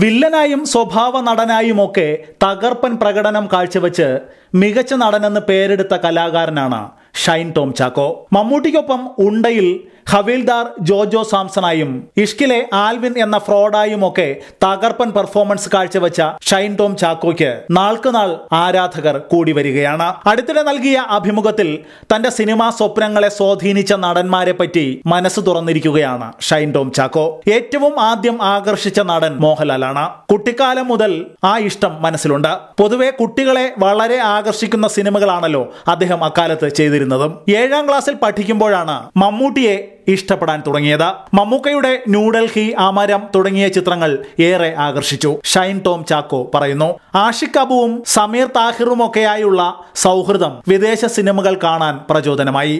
വില്ലനായും സ്വഭാവ നടനായുമൊക്കെ തകർപ്പൻ പ്രകടനം കാഴ്ചവെച്ച് മികച്ച നടനെന്ന് പേരെടുത്ത കലാകാരനാണ് ഷൈൻ ടോം ചാക്കോ മമ്മൂട്ടിക്കൊപ്പം ഉണ്ടയിൽ ഹവീൽദാർ ജോജോ സാംസണായും ഇഷ്കിലെ ആൽവിൻ എന്ന ഫ്രോഡായുമൊക്കെ തകർപ്പൻ പെർഫോമൻസ് കാഴ്ചവെച്ച ഷൈൻ ടോം ചാക്കോയ്ക്ക് നാൾക്കുനാൾ ആരാധകർ കൂടി വരികയാണ് അടുത്തിടെ നൽകിയ അഭിമുഖത്തിൽ തന്റെ സിനിമാ സ്വപ്നങ്ങളെ സ്വാധീനിച്ച നടന്മാരെ പറ്റി മനസ്സ് തുറന്നിരിക്കുകയാണ് ഷൈൻ ടോം ചാക്കോ ഏറ്റവും ആദ്യം ആകർഷിച്ച നടൻ മോഹൻലാലാണ് കുട്ടിക്കാലം മുതൽ ആ ഇഷ്ടം മനസ്സിലുണ്ട് പൊതുവെ കുട്ടികളെ വളരെ ആകർഷിക്കുന്ന സിനിമകളാണല്ലോ അദ്ദേഹം അക്കാലത്ത് ചെയ്തിരുന്നത് വരുന്നതും ഏഴാം ക്ലാസ്സിൽ പഠിക്കുമ്പോഴാണ് മമ്മൂട്ടിയെ ഇഷ്ടപ്പെടാൻ തുടങ്ങിയത് മമ്മൂക്കയുടെ ന്യൂഡൽഹി ആമരം തുടങ്ങിയ ചിത്രങ്ങൾ ഏറെ ആകർഷിച്ചു ഷൈൻ ടോം ചാക്കോ പറയുന്നു ആഷിഖ് അബുവും സമീർ ഒക്കെയായുള്ള സൗഹൃദം വിദേശ സിനിമകൾ കാണാൻ പ്രചോദനമായി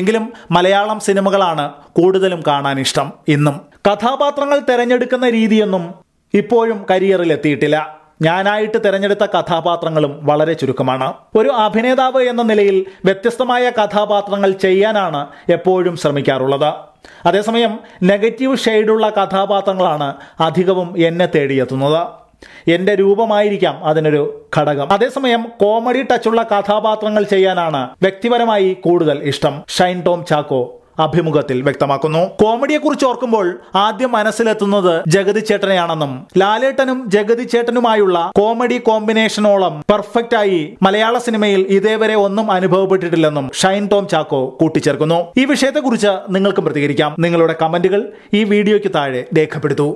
എങ്കിലും മലയാളം സിനിമകളാണ് കൂടുതലും കാണാൻ ഇഷ്ടം ഇന്നും കഥാപാത്രങ്ങൾ തെരഞ്ഞെടുക്കുന്ന രീതിയൊന്നും ഇപ്പോഴും കരിയറിൽ എത്തിയിട്ടില്ല ഞാനായിട്ട് തിരഞ്ഞെടുത്ത കഥാപാത്രങ്ങളും വളരെ ചുരുക്കമാണ് ഒരു അഭിനേതാവ് എന്ന നിലയിൽ വ്യത്യസ്തമായ കഥാപാത്രങ്ങൾ ചെയ്യാനാണ് എപ്പോഴും ശ്രമിക്കാറുള്ളത് അതേസമയം നെഗറ്റീവ് ഷെയ്ഡുള്ള കഥാപാത്രങ്ങളാണ് അധികവും എന്നെ തേടിയെത്തുന്നത് എൻ്റെ രൂപമായിരിക്കാം അതിനൊരു ഘടകം അതേസമയം കോമഡി ടച്ചുള്ള കഥാപാത്രങ്ങൾ ചെയ്യാനാണ് വ്യക്തിപരമായി കൂടുതൽ ഇഷ്ടം ഷൈൻ ടോം ചാക്കോ അഭിമുഖത്തിൽ വ്യക്തമാക്കുന്നു കോമഡിയെക്കുറിച്ച് ഓർക്കുമ്പോൾ ആദ്യം മനസ്സിലെത്തുന്നത് ജഗതി ചേട്ടനെയാണെന്നും ലാലേട്ടനും ജഗതി ചേട്ടനുമായുള്ള കോമഡി കോമ്പിനേഷനോളം പെർഫെക്റ്റ് ആയി മലയാള സിനിമയിൽ ഇതേവരെ ഒന്നും അനുഭവപ്പെട്ടിട്ടില്ലെന്നും ഷൈൻ ടോം ചാക്കോ കൂട്ടിച്ചേർക്കുന്നു ഈ വിഷയത്തെക്കുറിച്ച് നിങ്ങൾക്കും പ്രതികരിക്കാം നിങ്ങളുടെ കമന്റുകൾ ഈ വീഡിയോയ്ക്ക് താഴെ രേഖപ്പെടുത്തു